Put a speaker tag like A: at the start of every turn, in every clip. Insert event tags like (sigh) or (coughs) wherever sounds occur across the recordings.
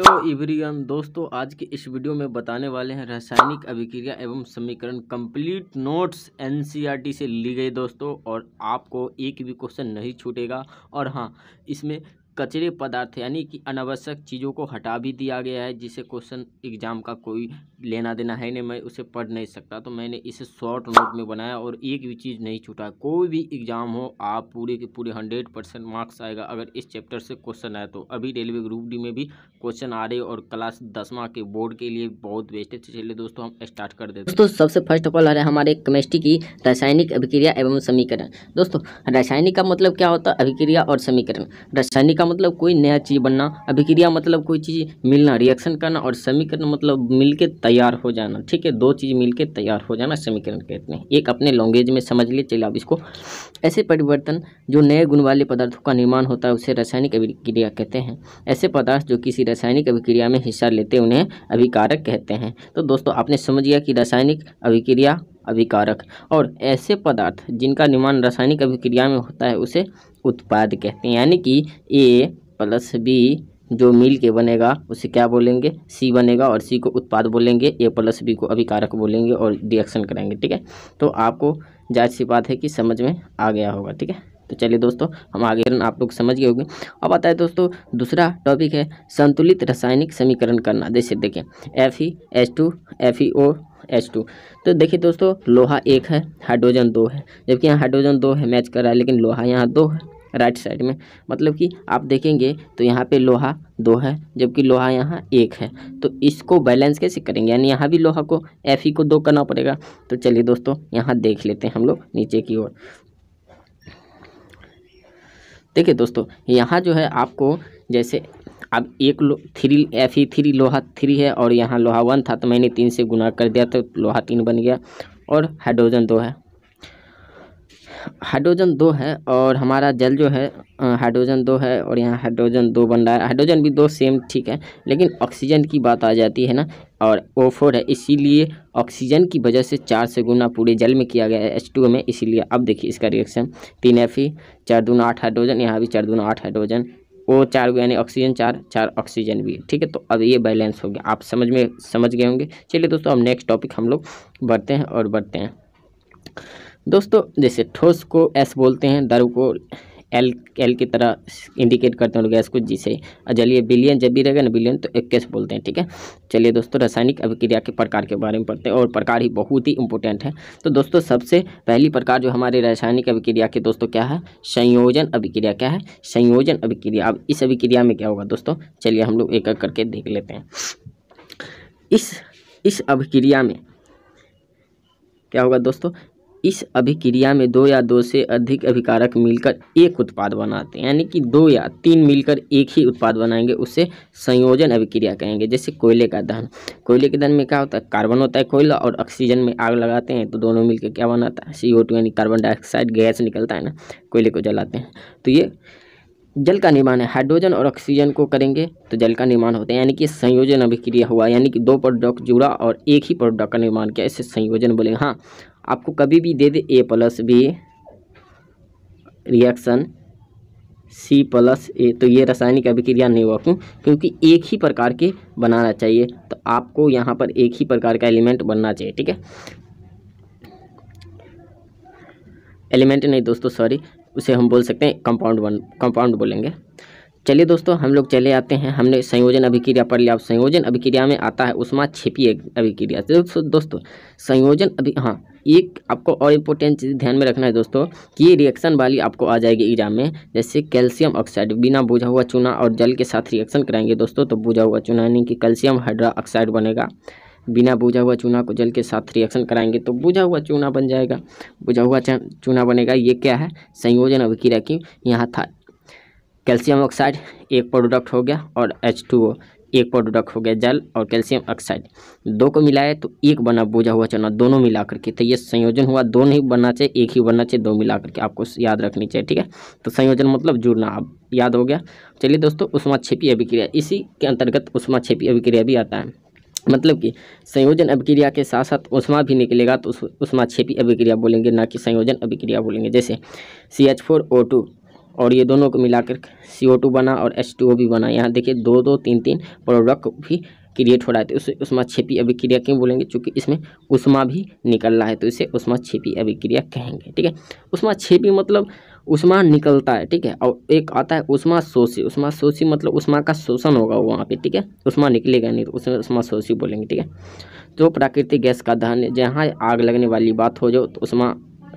A: hello तो इवरीवन दोस्तों आज के इस वीडियो में बताने वाले हैं रासायनिक अभिक्रिया एवं समीकरण कंप्लीट नोट्स एनसीईआरटी से ली गई दोस्तों और आपको एक भी क्वेश्चन नहीं छूटेगा और हाँ इसमें कचरे पदार्थ यानी कि अनावश्यक चीज़ों को हटा भी दिया गया है जिसे क्वेश्चन एग्ज़ाम का कोई लेना देना है नहीं मैं उसे पढ़ नहीं सकता तो मैंने इसे शॉर्ट नोट में बनाया और एक भी चीज़ नहीं छूटा कोई भी एग्ज़ाम हो आप पूरे के पूरे हंड्रेड परसेंट मार्क्स आएगा अगर इस चैप्टर से क्वेश्चन आए तो अभी रेलवे ग्रुप डी में भी क्वेश्चन आ रहे और क्लास दसवा के बोर्ड के लिए बहुत बेस्ट है चलिए दोस्तों हम स्टार्ट कर देते दोस्तों सबसे फर्स्ट ऑफ ऑल आ रहे हमारे केमिस्ट्री की रासायनिक अभिक्रिया एवं समीकरण दोस्तों रासायनिक का मतलब क्या होता है अभिक्रिया और समीकरण रासायनिक का मतलब कोई नया चीज़ बनना अभिक्रिया मतलब कोई चीज़ मिलना रिएक्शन करना और समीकरण मतलब मिलके तैयार हो जाना ठीक है दो चीज़ मिलके तैयार हो जाना समीकरण कहते हैं एक अपने लैंग्वेज में समझ लिए चलिए आप इसको ऐसे परिवर्तन जो नए गुण वाले पदार्थों का निर्माण होता है उसे रासायनिक अभिक्रिया कहते हैं ऐसे पदार्थ जो किसी रासायनिक अभिक्रिया में हिस्सा लेते उन्हें अभिकारक कहते हैं तो दोस्तों आपने समझ गया कि रासायनिक अभिक्रिया अभिकारक और ऐसे पदार्थ जिनका निर्माण रासायनिक अभिक्रिया में होता है उसे उत्पाद कहते हैं यानी कि ए प्लस बी जो मिल के बनेगा उसे क्या बोलेंगे सी बनेगा और सी को उत्पाद बोलेंगे ए प्लस बी को अभिकारक बोलेंगे और रिएक्शन करेंगे ठीक है तो आपको जाहिर सी बात है कि समझ में आ गया होगा ठीक है तो चलिए दोस्तों हम आगे आप लोग समझ गए होंगे अब आता है दोस्तों दूसरा टॉपिक है संतुलित रासायनिक समीकरण करना जैसे देखें F E H two F E O H two तो देखिए दोस्तों लोहा एक है हाइड्रोजन दो है जबकि यहाँ हाइड्रोजन दो है मैच कर रहा है लेकिन लोहा यहाँ दो है राइट साइड में मतलब कि आप देखेंगे तो यहाँ पे लोहा दो है जबकि लोहा यहाँ एक है तो इसको बैलेंस कैसे करेंगे यानी यहाँ भी लोहा को एफ को दो करना पड़ेगा तो चलिए दोस्तों यहाँ देख लेते हैं हम लोग नीचे की ओर देखिए दोस्तों यहाँ जो है आपको जैसे अब एक लो थ्री एफ ई थ्री लोहा थ्री है और यहाँ लोहा वन था तो मैंने तीन से गुना कर दिया तो लोहा तीन बन गया और हाइड्रोजन दो है हाइड्रोजन दो है और हमारा जल जो है हाइड्रोजन दो है और यहाँ हाइड्रोजन दो बन रहा है हाइड्रोजन भी दो सेम ठीक है लेकिन ऑक्सीजन की बात आ जाती है ना और ओ फोर है इसीलिए ऑक्सीजन की वजह से चार से गुना पूरे जल में किया गया है एच टू में इसीलिए अब देखिए इसका रिएक्शन तीन एफ ई चार दूना आठ हाइड्रोजन यहाँ भी चार दूना आठ हाइड्रोजन ओ चार यानी ऑक्सीजन चार चार ऑक्सीजन भी है ठीक है तो अब ये बैलेंस हो गया आप समझ में समझ गए होंगे चलिए दोस्तों अब नेक्स्ट टॉपिक हम लोग बढ़ते हैं और बढ़ते हैं दोस्तों जैसे ठोस को एस बोलते हैं द्रव को एल एल की तरह इंडिकेट करते हैं लोग गैस को जिसे और जलिए बिलियन जब भी रहेगा ना बिलियन तो इक्कीस बोलते हैं ठीक है चलिए दोस्तों रासायनिक अभिक्रिया के प्रकार के बारे में पढ़ते हैं और प्रकार ही बहुत ही इंपॉर्टेंट है तो दोस्तों सबसे पहली प्रकार जो हमारे रासायनिक अभिक्रिया के दोस्तों क्या है संयोजन अभिक्रिया क्या है संयोजन अभिक्रिया अब इस अभिक्रिया में क्या होगा दोस्तों चलिए हम लोग एक एक करके देख लेते हैं इस इस अभिक्रिया में क्या होगा दोस्तों इस अभिक्रिया में दो या दो से अधिक अभिकारक मिलकर एक उत्पाद बनाते हैं यानी कि दो या तीन मिलकर एक ही उत्पाद बनाएंगे उसे संयोजन अभिक्रिया कहेंगे जैसे कोयले का दहन कोयले के दहन में क्या होता है कार्बन होता है कोयला और ऑक्सीजन में आग लगाते हैं तो दोनों मिलकर क्या बनाता है सी यानी कार्बन डाइऑक्साइड गैस निकलता है ना कोयले को जलाते हैं तो ये जल का निर्माण है हाइड्रोजन और ऑक्सीजन को करेंगे तो जल का निर्माण होता है यानी कि संयोजन अभिक्रिया हुआ यानी कि दो प्रोडक्ट जुड़ा और एक ही प्रोडक्ट का निर्माण किया इसे संयोजन बोलेंगे हाँ आपको कभी भी दे दे A plus B reaction C plus A तो ये रासायनिक अभिक्रिया नहीं हुआ क्यों क्योंकि एक ही प्रकार के बनाना चाहिए तो आपको यहाँ पर एक ही प्रकार का एलिमेंट बनना चाहिए ठीक है एलिमेंट नहीं दोस्तों सॉरी उसे हम बोल सकते हैं कंपाउंड बन कंपाउंड बोलेंगे चलिए दोस्तों हम लोग चले आते हैं हमने संयोजन अभिक्रिया पढ़ लिया अब संयोजन अभिक्रिया में आता है उसमा छिपी अभिक्रिया दोस्तों संयोजन अभि हाँ एक आपको और इम्पोर्टेंट चीज़ ध्यान में रखना है दोस्तों कि ये रिएक्शन वाली आपको आ जाएगी एग्जाम में जैसे कैल्शियम ऑक्साइड बिना बुझा हुआ चूना और जल के साथ रिएक्शन कराएंगे दोस्तों तो बुझा हुआ चूना यानी कि कैल्शियम हाइड्रा ऑक्साइड बनेगा बिना बुझा हुआ चूना को जल के साथ रिएक्शन कराएंगे तो बुझा हुआ चूना बन जाएगा बुझा हुआ चूना बनेगा ये क्या है संयोजन अभिक्रिया की यहाँ था कैल्शियम ऑक्साइड एक प्रोडक्ट हो गया और एच टू एक प्रोडक्ट हो गया जल और कैल्शियम ऑक्साइड दो को मिलाया तो एक बना बोझा हुआ चना दोनों मिला करके तो ये संयोजन हुआ दो नहीं बनना चाहिए एक ही बनना चाहिए दो मिला करके आपको याद रखनी चाहिए ठीक है तो संयोजन मतलब जुड़ना आप याद हो गया चलिए दोस्तों उष्मा छेपी अभिक्रिया इसी के अंतर्गत उष्मा छेपी अभिक्रिया भी आता है मतलब कि संयोजन अभिक्रिया के साथ साथ उष्मा भी निकलेगा तो उष्मा छेपी अभिक्रिया बोलेंगे ना कि संयोजन अभिक्रिया बोलेंगे जैसे C H four O two और ये दोनों को मिलाकर सी ओ टू बना और एच ओ भी बना यहाँ देखिए दो दो तीन तीन प्रोडक्ट भी क्रिएट हो रहा है तो उसे उष्मा छिपी अभिक्रिया क्यों बोलेंगे क्योंकि इसमें उष्मा भी निकल रहा है तो इसे उष्मा छिपी अभिक्रिया कहेंगे ठीक है उष्मा छिपी मतलब उष्मा निकलता है ठीक है और एक आता है उष्मा शोषी उष्मा शोषी मतलब उष्मा का शोषण होगा वहाँ पे ठीक है उष्मा निकलेगा नहीं तो उसमें उष्मा शोषी बोलेंगे ठीक है तो प्राकृतिक गैस का दहन जहाँ आग लगने वाली बात हो जाओ तो उष्मा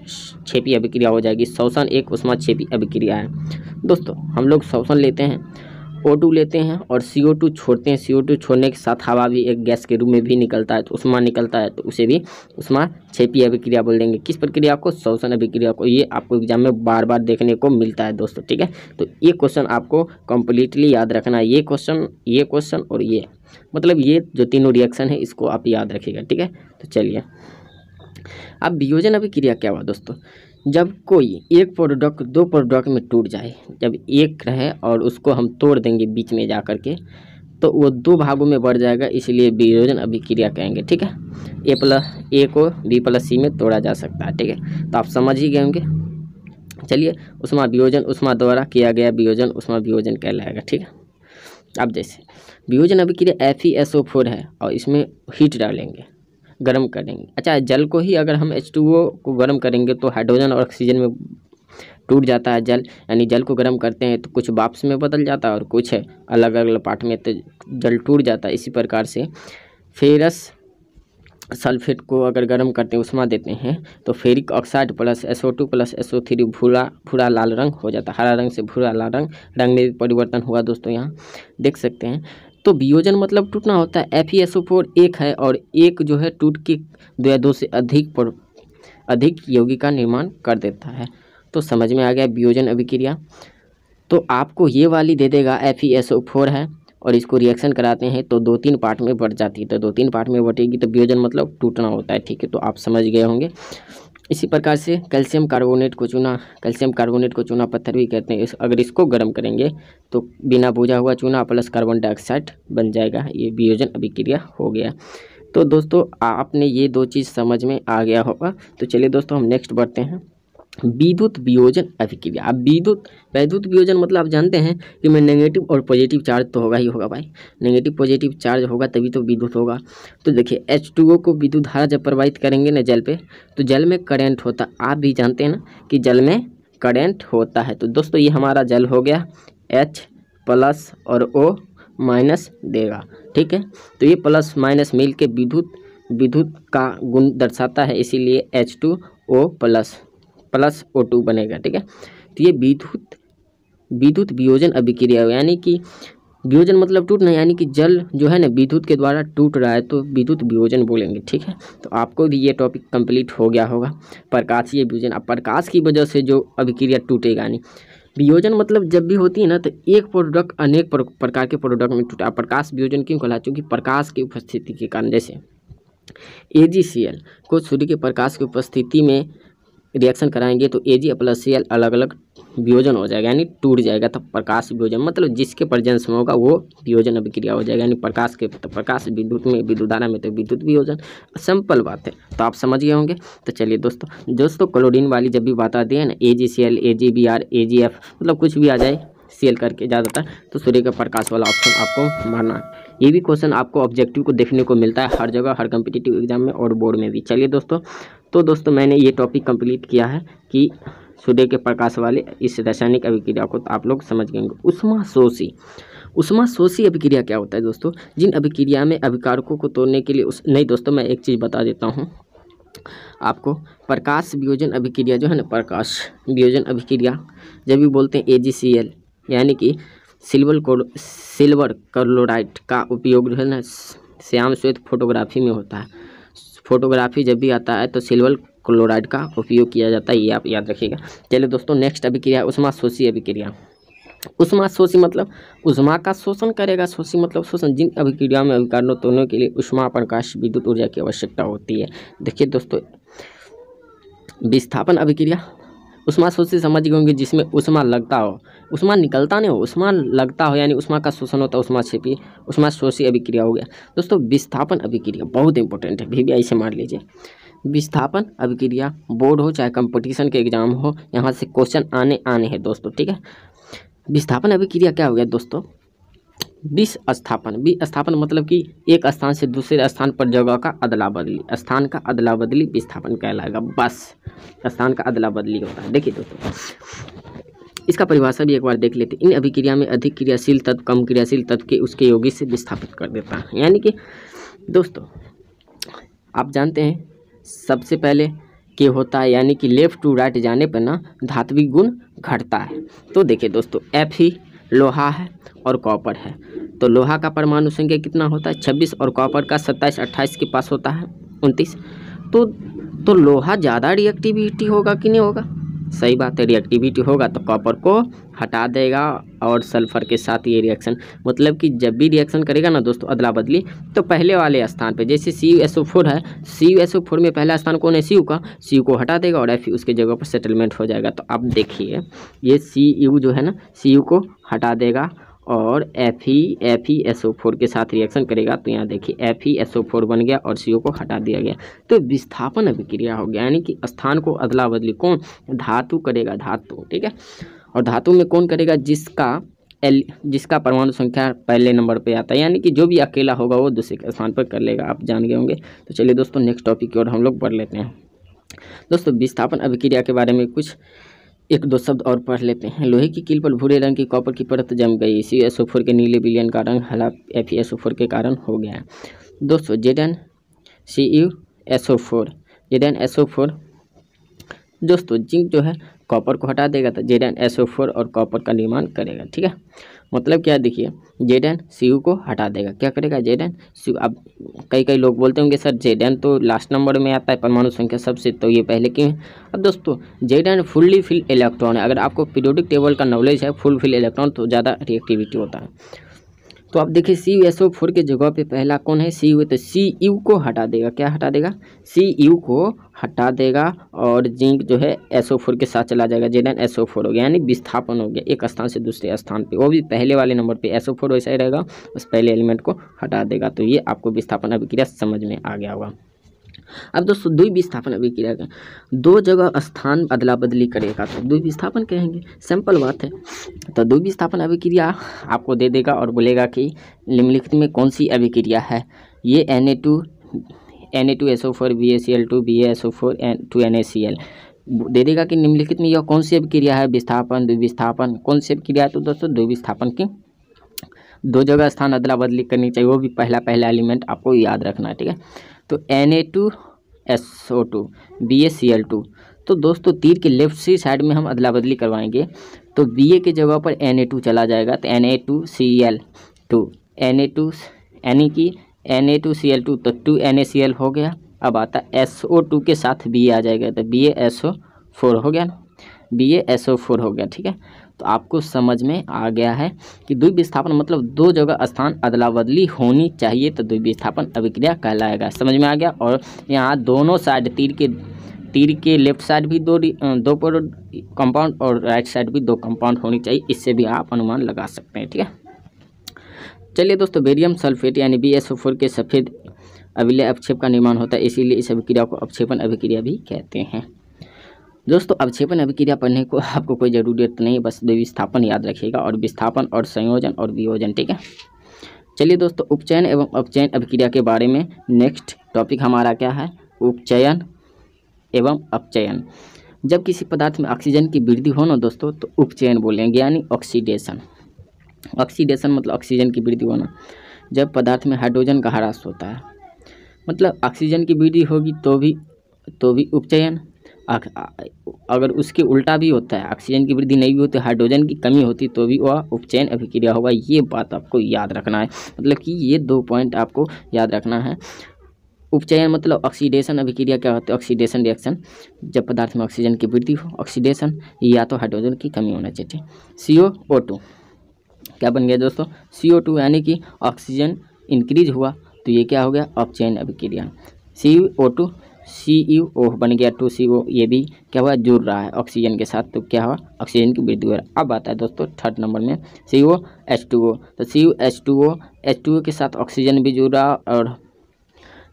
A: छेपी अभिक्रिया हो जाएगी शोषण एक उष्मा छेपी अभिक्रिया है दोस्तों हम लोग शोषण लेते हैं ओ लेते हैं और सी ओ टू छोड़ते हैं सी ओ टू छोड़ने के साथ हवा भी एक गैस के रूप में भी निकलता है तो उष्मा निकलता है तो उसे भी उष्मा छेपी अभिक्रिया बोल देंगे किस प्रक्रिया को शोषण अभिक्रिया को ये आपको एग्जाम में बार बार देखने को मिलता है दोस्तों ठीक है तो ये क्वेश्चन आपको कंप्लीटली याद रखना है ये क्वेश्चन ये क्वेश्चन और ये मतलब ये जो तीनों रिएक्शन है इसको आप याद रखिएगा ठीक है तो चलिए अब वियोजन अभिक्रिया क्या हुआ दोस्तों जब कोई एक प्रोडक्ट दो प्रोडक्ट में टूट जाए जब एक रहे और उसको हम तोड़ देंगे बीच में जा कर के तो वो दो भागों में बढ़ जाएगा इसलिए वियोजन अभिक्रिया कहेंगे ठीक है ए प्लस ए को बी प्लस सी में तोड़ा जा सकता है ठीक है तो आप समझ ही गए होंगे चलिए उष्मा वियोजन उष्मा द्वारा किया गया वियोजन उष्मा वियोजन कहलाएगा ठीक है अब जैसे वियोजन अभिक्रिया F E e S O four है और इसमें हीट डालेंगे गर्म करेंगे अच्छा जल को ही अगर हम एच को गर्म करेंगे तो हाइड्रोजन और ऑक्सीजन में टूट जाता है जल यानी जल को गर्म करते हैं तो कुछ वापस में बदल जाता है और कुछ है अलग अलग पार्ट में तो जल टूट जाता है इसी प्रकार से फेरस सल्फेट को अगर गर्म करते हैं उष्मा देते हैं तो ferric oxide plus O two plus SO three भूरा भूरा लाल रंग हो जाता है हरा रंग से भूरा लाल रंग रंग में परिवर्तन हुआ दोस्तों यहाँ देख सकते हैं तो वियोजन मतलब टूटना होता है F E S O four एक है और एक जो है टूट के दो या दो से अधिक पर अधिक यौगिक का निर्माण कर देता है तो समझ में आ गया वियोजन अभिक्रिया तो आपको ये वाली दे देगा F E S O four है और इसको रिएक्शन कराते हैं तो दो तीन पार्ट में बढ़ जाती है तो दो तीन पार्ट में बटेगी तो वियोजन मतलब टूटना होता है ठीक है तो आप समझ गए होंगे इसी प्रकार से कैल्शियम कार्बोनेट को चूना कैल्शियम कार्बोनेट को चूना पत्थर भी कहते हैं इस, अगर इसको गर्म करेंगे तो बिना बुझा हुआ चूना प्लस कार्बन डाइऑक्साइड बन जाएगा ये वियोजन अभिक्रिया हो गया तो दोस्तों आपने ये दो चीज़ समझ में आ गया होगा तो चलिए दोस्तों हम नेक्स्ट बढ़ते हैं विद्युत वियोजन अभिक्रिया अब विद्युत वैद्युत वियोजन मतलब आप जानते हैं कि मैं नेगेटिव और पॉजिटिव चार्ज तो होगा ही होगा भाई नेगेटिव पॉजिटिव चार्ज होगा तभी तो विद्युत होगा तो देखिए एच टू ओ को विद्युत धारा जब प्रवाहित करेंगे ना जल पे तो जल में करेंट होता आप भी जानते हैं ना कि जल में करेंट होता है तो दोस्तों ये हमारा जल हो गया एच प्लस और ओ माइनस देगा ठीक है तो ये प्लस माइनस मिल के विद्युत विद्युत का गुण दर्शाता है इसीलिए H two O plus plus O two बनेगा ठीक है तो ये विद्युत विद्युत वियोजन अभिक्रिया यानी कि वियोजन मतलब टूटना यानी कि जल जो है ना विद्युत के द्वारा टूट रहा है तो विद्युत वियोजन बोलेंगे ठीक है तो आपको भी ये टॉपिक कंप्लीट हो गया होगा प्रकाशीय वियोजन अब प्रकाश की वजह से जो अभिक्रिया टूटेगा यानी वियोजन मतलब जब भी होती है ना तो एक प्रोडक्ट अनेक प्रकार के प्रोडक्ट में टूटा प्रकाश वियोजन क्यों कहला चूँकि प्रकाश की उपस्थिति के कारण जैसे ए को सूर्य के प्रकाश की उपस्थिति में रिएक्शन कराएंगे तो ए जी प्लस सी एल अलग अलग वियोजन हो जाएगा यानी टूट जाएगा तब प्रकाश वियोजन मतलब जिसके प्रजेंस में होगा वो वियोजन अभिक्रिया हो जाएगा यानी प्रकाश के तो प्रकाश विद्युत में विद्युत धारा में तो विद्युत वियोजन सिंपल बात है तो आप समझ गए होंगे तो चलिए दोस्तों दोस्तों क्लोरीन वाली जब भी बात आती है ना A G C L A G B R A G F मतलब कुछ भी आ जाए सी एल करके ज़्यादातर तो सूर्य का प्रकाश वाला ऑप्शन आपको मारना है ये भी क्वेश्चन आपको ऑब्जेक्टिव को देखने को मिलता है हर जगह हर कम्पिटिटिव एग्जाम में और बोर्ड में भी चलिए दोस्तों तो दोस्तों मैंने ये टॉपिक कंप्लीट किया है कि सूर्य के प्रकाश वाले इस रासायनिक अभिक्रिया को आप लोग समझ गए उष्मा शोषी उष्मा शोषी अभिक्रिया क्या होता है दोस्तों जिन अभिक्रिया में अभिकारकों को तोड़ने के लिए उस नहीं दोस्तों मैं एक चीज़ बता देता हूँ आपको प्रकाश वियोजन अभिक्रिया जो है ना प्रकाश वियोजन अभिक्रिया जब भी बोलते हैं ए यानी कि सिल्वर को सिल्वर क्लोराइड का उपयोग जो है ना श्याम श्वेत फोटोग्राफी में होता है फोटोग्राफी जब भी आता है तो सिल्वर क्लोराइड का उपयोग किया जाता है ये आप याद रखिएगा चलिए दोस्तों नेक्स्ट अभिक्रिया उष्मा शोषी अभिक्रिया उष्मा शोषी मतलब उष्मा का शोषण करेगा शोषी मतलब शोषण जिन अभिक्रिया में अभिकारणों दोनों के लिए उष्मा प्रकाश विद्युत ऊर्जा की आवश्यकता होती है देखिए दोस्तों विस्थापन अभिक्रिया उष्मा शोषित समझ गए होंगे जिसमें उष्मा लगता हो उष्मा निकलता नहीं हो उष्मा लगता हो यानी उष्मा का शोषण होता है उषमा छिपी उषमा शोषी अभिक्रिया हो गया दोस्तों विस्थापन अभिक्रिया बहुत इंपॉर्टेंट है भी ऐसे मान लीजिए विस्थापन अभिक्रिया बोर्ड हो चाहे कंपटीशन के एग्जाम हो यहाँ से क्वेश्चन आने आने हैं दोस्तों ठीक है विस्थापन अभिक्रिया क्या हो गया दोस्तों विस्थापन विस्थापन मतलब कि एक स्थान से दूसरे स्थान पर जगह का अदला बदली स्थान का अदला बदली विस्थापन कहलाएगा बस स्थान का अदला बदली होता है देखिए दोस्तों इसका परिभाषा भी एक बार देख लेते हैं इन अभिक्रिया में अधिक क्रियाशील तत्व कम क्रियाशील तत्व के उसके योगी से विस्थापित कर देता है यानी कि दोस्तों आप जानते हैं सबसे पहले के होता है यानी कि लेफ़्ट टू राइट जाने पर ना धात्विक गुण घटता है तो देखिए दोस्तों एफ ही लोहा है और कॉपर है तो लोहा का परमाणु संख्या कितना होता है छब्बीस और कॉपर का सत्ताईस अट्ठाईस के पास होता है उनतीस तो तो लोहा ज़्यादा रिएक्टिविटी होगा कि नहीं होगा सही बात है रिएक्टिविटी होगा तो कॉपर को हटा देगा और सल्फ़र के साथ ये रिएक्शन मतलब कि जब भी रिएक्शन करेगा ना दोस्तों अदला बदली तो पहले वाले स्थान पे जैसे सी है सी में पहला स्थान कौन है सी का सी को हटा देगा और एफ उसके जगह पर सेटलमेंट हो जाएगा तो अब देखिए ये सी जो है ना सी को हटा देगा और F E F E S O four के साथ रिएक्शन करेगा तो यहाँ देखिए F E S O four बन गया और सी ओ को हटा दिया गया तो विस्थापन अभिक्रिया हो गया यानी कि स्थान को अदला बदली कौन धातु करेगा धातु ठीक है और धातु में कौन करेगा जिसका एल जिसका परमाणु संख्या पहले नंबर पे आता है यानी कि जो भी अकेला होगा वो दूसरे के स्थान पर कर लेगा आप जान गए होंगे तो चलिए दोस्तों नेक्स्ट टॉपिक की ओर हम लोग पढ़ लेते हैं दोस्तों विस्थापन अभिक्रिया के बारे में कुछ एक दो शब्द और पढ़ लेते हैं लोहे की कील पर भूरे रंग की कॉपर की परत जम गई इसी एस के नीले बिलियन का रंग हला एफ एस के कारण हो गया है दोस्तों Z N C U S O four Z N S O four दोस्तों जिंक जो है कॉपर को हटा देगा तो Z N S O four और कॉपर का निर्माण करेगा ठीक है मतलब क्या देखिए जेड एन सी यू को हटा देगा क्या करेगा जेड एन सी अब कई कई लोग बोलते होंगे सर जेड एन तो लास्ट नंबर में आता है परमाणु संख्या सबसे तो ये पहले क्यों है अब दोस्तों Z N fully fill electron है अगर आपको पीरियोडिक टेबल का नॉलेज है फुल फिल इलेक्ट्रॉन तो ज़्यादा रिएक्टिविटी होता है तो आप देखिए C U S O four के जगह पे पहला कौन है सी यू तो सी यू को हटा देगा क्या हटा देगा सी यू को हटा देगा और जिंक जो है एस ओ फोर के साथ चला जाएगा जेडन एस ओ फोर हो गया यानी विस्थापन हो गया एक स्थान से दूसरे स्थान पे वो भी पहले वाले नंबर पे एस ओ फोर वैसा ही रहेगा उस पहले एलिमेंट को हटा देगा तो ये आपको विस्थापन अभिक्रिया समझ में आ गया होगा अब दोस्तों द्वि विस्थापन अभिक्रिया गया दो जगह स्थान अदला बदली करेगा तो द्वि विस्थापन कहेंगे सिंपल बात है तो द्वि विस्थापन अभिक्रिया आपको दे देगा और बोलेगा कि निम्नलिखित में कौन सी अभिक्रिया है ये N A two N A two S O four B A C L two B S O four N two N A C L दे देगा कि निम्नलिखित में यह कौन सी अभिक्रिया है विस्थापन द्विविस्थापन कौन सी अभिक्रिया है तो दोस्तों विस्थापन की दो जगह स्थान अदला बदली करनी चाहिए वो भी पहला पहला एलिमेंट आपको याद रखना है ठीक है तो N A two S O two B A C L two तो दोस्तों तीर के लेफ्ट सी साइड में हम अदला बदली करवाएंगे तो बी ए के जगह पर एन ए टू चला जाएगा तो N A two C L two N A two यानी कि N A two C L two तो two N A C L हो गया अब आता एस ओ टू के साथ बी आ जाएगा तो B A S O four हो गया ना B A S O four हो गया ठीक है तो आपको समझ में आ गया है कि द्वीप विस्थापन मतलब दो जगह स्थान अदला बदली होनी चाहिए तो द्वीप विस्थापन अभिक्रिया कहलाएगा समझ में आ गया और यहाँ दोनों साइड तीर के तीर के लेफ्ट साइड भी दो दो कंपाउंड और राइट साइड भी दो कंपाउंड होनी चाहिए इससे भी आप अनुमान लगा सकते हैं ठीक है चलिए दोस्तों बेरियम सल्फेट यानी बी एस फोर के सफ़ेद अविलय अभिक्षेप का निर्माण होता है इसीलिए इस अभिक्रिया को अभिक्षेपण अभिक्रिया भी कहते हैं दोस्तों अवक्षेपण अभिक्रिया पढ़ने को आपको कोई ज़रूरत नहीं बस विस्थापन याद रखिएगा और विस्थापन और संयोजन और वियोजन ठीक है चलिए दोस्तों उपचयन एवं अपचयन अभिक्रिया के बारे में नेक्स्ट टॉपिक हमारा क्या है उपचयन एवं अपचयन जब किसी पदार्थ में ऑक्सीजन की वृद्धि हो ना दोस्तों तो उपचयन बोलेंगे यानी ऑक्सीडेशन ऑक्सीडेशन मतलब ऑक्सीजन की वृद्धि होना जब पदार्थ में हाइड्रोजन का ह्रास होता है मतलब ऑक्सीजन की वृद्धि होगी तो भी तो भी उपचयन अगर उसके उल्टा भी होता है ऑक्सीजन की वृद्धि नहीं भी होती हाइड्रोजन की कमी होती तो भी वह उपचयन अभिक्रिया होगा ये बात आपको याद रखना है मतलब कि ये दो पॉइंट आपको याद रखना है उपचयन मतलब ऑक्सीडेशन अभिक्रिया क्या होती है ऑक्सीडेशन रिएक्शन जब पदार्थ में ऑक्सीजन की वृद्धि हो ऑक्सीडेशन या तो हाइड्रोजन की कमी होना चाहिए सी ओ टू क्या बन गया दोस्तों सी ओ टू यानी कि ऑक्सीजन इंक्रीज हुआ तो ये क्या हो गया ऑक्सीजन अभिक्रिया सी ओ टू सी यू ओ बन गया टू सी ओ e ये भी क्या हुआ जुड़ रहा है ऑक्सीजन के साथ तो क्या हुआ ऑक्सीजन की वृद्धि हो रहा है अब आता है दोस्तों थर्ड नंबर में सी ओ एच टू ओ तो C U H two O H two O के साथ ऑक्सीजन भी जुड़ रहा और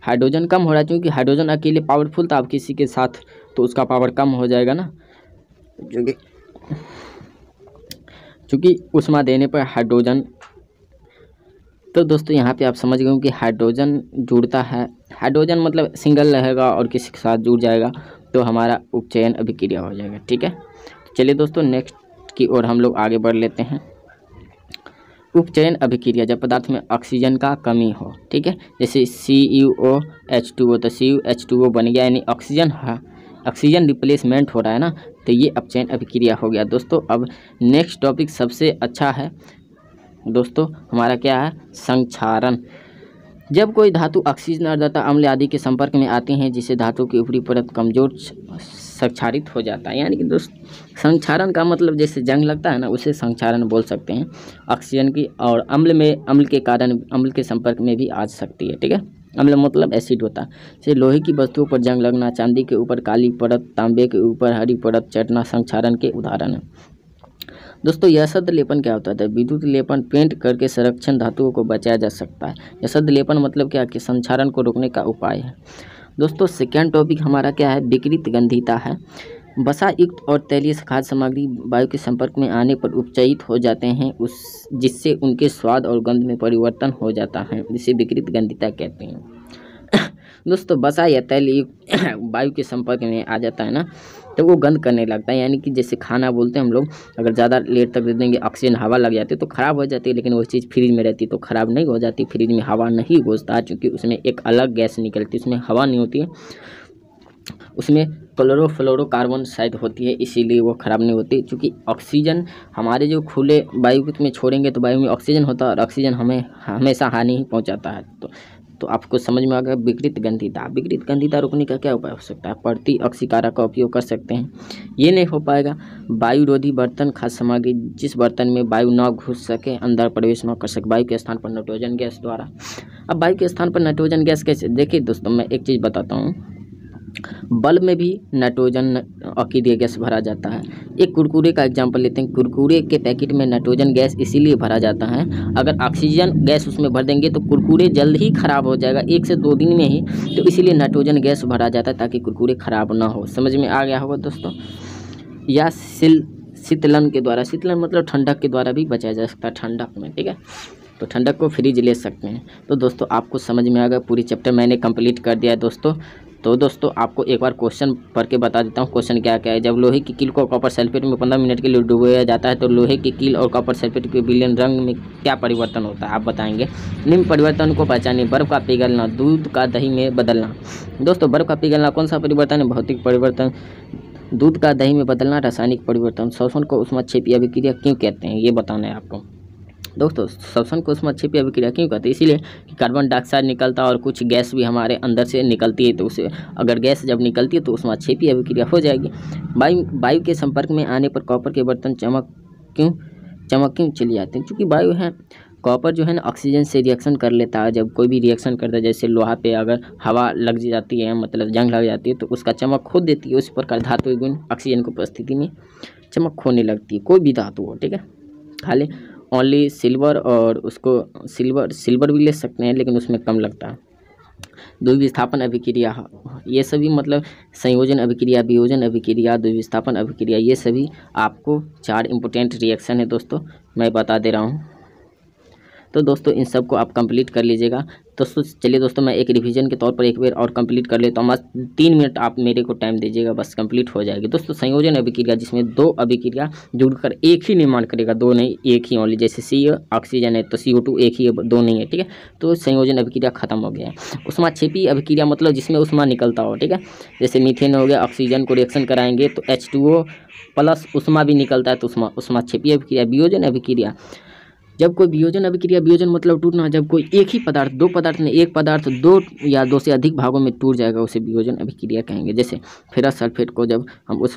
A: हाइड्रोजन कम हो रहा है क्योंकि हाइड्रोजन अकेले पावरफुल था अब किसी के साथ तो उसका पावर कम हो जाएगा ना क्योंकि चूँकि उसमा देने पर हाइड्रोजन तो दोस्तों यहाँ पे आप समझ गए कि हाइड्रोजन जुड़ता है हाइड्रोजन मतलब सिंगल रहेगा और किसी के साथ जुड़ जाएगा तो हमारा उपचयन अभिक्रिया हो जाएगा ठीक है तो चलिए दोस्तों नेक्स्ट की ओर हम लोग आगे बढ़ लेते हैं उपचयन अभिक्रिया जब पदार्थ में ऑक्सीजन का कमी हो ठीक है जैसे C U O H two O तो C U H two O बन गया यानी ऑक्सीजन है ऑक्सीजन रिप्लेसमेंट हो रहा है ना तो ये अपचयन अभिक्रिया हो गया दोस्तों अब नेक्स्ट टॉपिक सबसे अच्छा है दोस्तों हमारा क्या है संक्षारण जब कोई धातु ऑक्सीजन अर्धता अम्ल आदि के संपर्क में आते हैं जिससे धातु की ऊपरी परत कमजोर संक्षारित हो जाता है यानी कि दोस्त संक्षारण का मतलब जैसे जंग लगता है ना उसे संक्षारण बोल सकते हैं ऑक्सीजन की और अम्ल में अम्ल के कारण अम्ल के संपर्क में भी आ सकती है ठीक है अम्ल मतलब एसिड होता है जैसे लोहे की वस्तुओं पर जंग लगना चांदी के ऊपर काली परत तांबे के ऊपर हरी परत चटना संक्षारण के उदाहरण है दोस्तों यशद लेपन क्या होता है विद्युत लेपन पेंट करके संरक्षण धातुओं को बचाया जा सकता है यशद लेपन मतलब क्या कि संचारण को रोकने का उपाय है दोस्तों सेकेंड टॉपिक हमारा क्या है विकृत गंधिता है बसा युक्त और तैलीय खाद्य सामग्री वायु के संपर्क में आने पर उपचयित हो जाते हैं उस जिससे उनके स्वाद और गंध में परिवर्तन हो जाता है जिसे विकृत गंधिता कहते हैं (coughs) दोस्तों बसा या तैलीय (coughs) वायु के संपर्क में आ जाता है ना तो वो गंद करने लगता है यानी कि जैसे खाना बोलते हैं हम लोग अगर ज़्यादा लेट तक दे देंगे ऑक्सीजन हवा लग जाती है तो ख़राब हो जाती है लेकिन वो चीज़ फ्रिज में रहती है तो ख़राब नहीं हो जाती फ्रिज में हवा नहीं घुसता चूँकि उसमें एक अलग गैस निकलती है उसमें हवा नहीं होती है उसमें कार्बन साइड होती है इसीलिए वो ख़राब नहीं होती क्योंकि ऑक्सीजन हमारे जो खुले वायु में छोड़ेंगे तो वायु में ऑक्सीजन होता है और ऑक्सीजन हमें हमेशा हानि ही पहुँचाता है तो तो आपको समझ में आ गया विकृत गंधिता विकृत गंधिता रोकने का क्या उपाय हो सकता है प्रति अक्सीकारा का उपयोग कर सकते हैं ये नहीं हो पाएगा वायुरोधी बर्तन खास सामग्री जिस बर्तन में वायु न घुस सके अंदर प्रवेश न कर सके वायु के स्थान पर नाइट्रोजन गैस द्वारा अब वायु के स्थान पर नाइट्रोजन गैस कैसे देखिए दोस्तों मैं एक चीज़ बताता हूँ बल्ब में भी नाइट्रोजन ऑक्सीडीय गैस भरा जाता है एक कुरकुरे का एग्जाम्पल लेते हैं कुरकुरे के पैकेट में नाइट्रोजन गैस इसीलिए भरा जाता है अगर ऑक्सीजन गैस उसमें भर देंगे तो कुरकुरे जल्द ही ख़राब हो जाएगा एक से दो दिन में ही तो इसीलिए नाइट्रोजन गैस भरा जाता है ताकि कुरकुरे ख़राब ना हो समझ में आ गया होगा दोस्तों या सिल शीतलन के द्वारा शीतलन मतलब ठंडक के द्वारा भी बचाया जा सकता है ठंडक में ठीक है तो ठंडक को फ्रिज ले सकते हैं तो दोस्तों आपको समझ में आ गया पूरी चैप्टर मैंने कंप्लीट कर दिया है दोस्तों तो दोस्तों आपको एक बार क्वेश्चन पढ़ के बता देता हूँ क्वेश्चन क्या क्या है जब लोहे की किल को कॉपर सल्फेट में पंद्रह मिनट के लिए डुबोया जाता है तो लोहे की किल और कॉपर सल्फेट के विलियन रंग में क्या परिवर्तन होता है आप बताएंगे निम्न परिवर्तन को पहचानिए बर्फ़ का पिघलना दूध का दही में बदलना दोस्तों बर्फ़ का पिघलना कौन सा परिवर्तन है भौतिक परिवर्तन दूध का दही में बदलना रासायनिक परिवर्तन शोषण को उसमें छेपिया अभिक्रिया क्यों कहते हैं ये बताना है आपको दोस्तों श्वसन कोष में अच्छी अभिक्रिया क्यों कहते हैं इसीलिए कि कार्बन डाइऑक्साइड निकलता है और कुछ गैस भी हमारे अंदर से निकलती है तो उसे अगर गैस जब निकलती है तो उसमें अच्छी अभिक्रिया हो जाएगी वायु वायु के संपर्क में आने पर कॉपर के बर्तन चमक क्यों चमक क्यों चली जाते हैं क्योंकि वायु है कॉपर जो है ना ऑक्सीजन से रिएक्शन कर लेता है जब कोई भी रिएक्शन करता है जैसे लोहा पे अगर हवा लग जाती है मतलब जंग लग जाती है तो उसका चमक खो देती है उस प्रकार धातु गुण ऑक्सीजन की उपस्थिति में चमक खोने लगती है कोई भी धातु हो ठीक है खाली ओनली सिल्वर और उसको सिल्वर सिल्वर भी ले सकते हैं लेकिन उसमें कम लगता है द्विविस्थापन अभिक्रिया ये सभी मतलब संयोजन अभिक्रिया वियोजन अभिक्रिया द्विविस्थापन अभिक्रिया ये सभी आपको चार इम्पोर्टेंट रिएक्शन है दोस्तों मैं बता दे रहा हूँ तो दोस्तों इन सबको आप कंप्लीट कर लीजिएगा दोस्तों चलिए दोस्तों मैं एक रिवीजन के तौर पर एक बार और कंप्लीट कर लेता हूँ बस तीन मिनट आप मेरे को टाइम दीजिएगा बस कंप्लीट हो जाएगी दोस्तों संयोजन अभिक्रिया जिसमें दो अभिक्रिया जुड़कर एक ही निर्माण करेगा दो नहीं एक ही ओनली जैसे सी ऑक्सीजन है तो सी एक ही दो नहीं है ठीक है तो संयोजन अभिक्रिया खत्म हो गया है छिपी अभिक्रिया मतलब जिसमें उष्मा निकलता हो ठीक है जैसे मीथेन हो गया ऑक्सीजन को रिएक्शन कराएंगे तो एच प्लस उसमा भी निकलता है तो उष्मा उष्मा छिपी अभिक्रिया वियोजन अभिक्रिया जब कोई वियोजन अभिक्रिया वियोजन मतलब टूटना जब कोई एक ही पदार्थ दो पदार्थ में एक पदार्थ दो या दो से अधिक भागों में टूट जाएगा उसे वियोजन अभिक्रिया कहेंगे जैसे फेरा सल्फेट को जब हम उस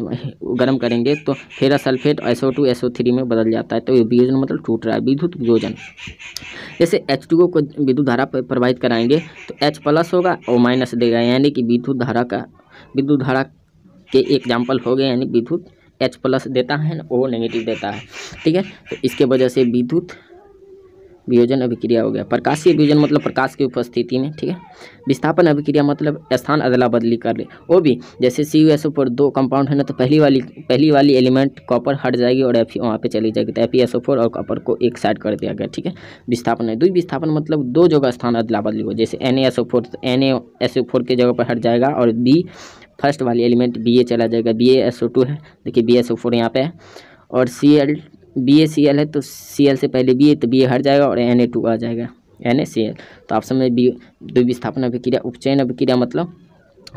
A: गर्म करेंगे तो ferrous sulphate SO two SO three में बदल जाता है तो वियोजन मतलब टूट रहा है विद्युत वियोजन जैसे एच टू को विद्युत धारा प्रवाहित कराएंगे तो एच प्लस होगा और माइनस देगा यानी कि विद्युत धारा का विद्युत धारा के एग्जाम्पल हो गए यानी विद्युत एच प्लस देता है ओ नेगेटिव देता है ठीक है तो इसके वजह से विद्युत वियोजन अभिक्रिया हो गया प्रकाशीय वियोजन मतलब प्रकाश की उपस्थिति में ठीक है विस्थापन अभिक्रिया मतलब स्थान अदला बदली कर ले वो भी जैसे सी यू एस ओ पर दो कंपाउंड है ना तो पहली वाली पहली वाली एलिमेंट कॉपर हट जाएगी और एफ वहाँ पे चली जाएगी तो एफ एस ओ फोर और कॉपर को एक साइड कर दिया गया ठीक है विस्थापन है विस्थापन मतलब दो जगह स्थान अदला बदली हो जैसे N A S O four N A S O four के जगह पर हट जाएगा और बी फर्स्ट वाली एलिमेंट बी ए चला जाएगा B A S O two है देखिए बी एस ओ फोर यहाँ पे है और C L B A C L है तो सी एल से पहले बी ए तो बी ए हट जाएगा और एन ए टू आ जाएगा एन ए सी एल तो आप समझ बी द्विविस्थापन अभिक्रिया उपचयन अभिक्रिया मतलब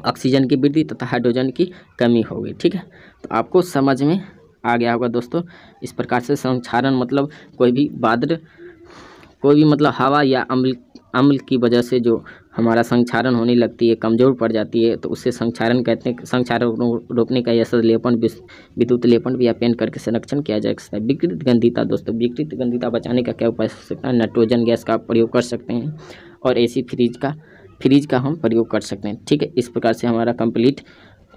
A: ऑक्सीजन की वृद्धि तथा हाइड्रोजन की कमी होगी ठीक है तो आपको समझ में आ गया होगा दोस्तों इस प्रकार से संक्षारण मतलब कोई भी बाद्र कोई भी मतलब हवा या अम्ल अम्ल की वजह से जो हमारा संक्षारण होने लगती है कमज़ोर पड़ जाती है तो उससे संक्षारण कहते हैं संक्षारण रोकने का यह लेपन विद्युत लेपन भी या पेंट करके संरक्षण किया जा सकता है विकृत गंधिता दोस्तों विकृत गंधिता बचाने का क्या उपाय हो सकता है नाइट्रोजन गैस का प्रयोग कर सकते हैं और ए फ्रिज का फ्रिज का हम प्रयोग कर सकते हैं ठीक है इस प्रकार से हमारा कंप्लीट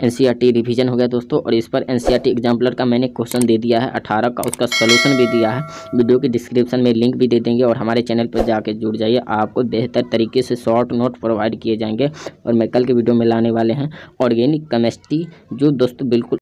A: एन रिवीजन हो गया दोस्तों और इस पर एन सी का मैंने क्वेश्चन दे दिया है अठारह का उसका सोलूशन भी दिया है वीडियो के डिस्क्रिप्शन में लिंक भी दे देंगे और हमारे चैनल पर जाकर जुड़ जाइए आपको बेहतर तरीके से शॉर्ट नोट प्रोवाइड किए जाएंगे और मैं कल के वीडियो में लाने वाले हैं ऑर्गेनिक केमिस्ट्री जो दोस्तों बिल्कुल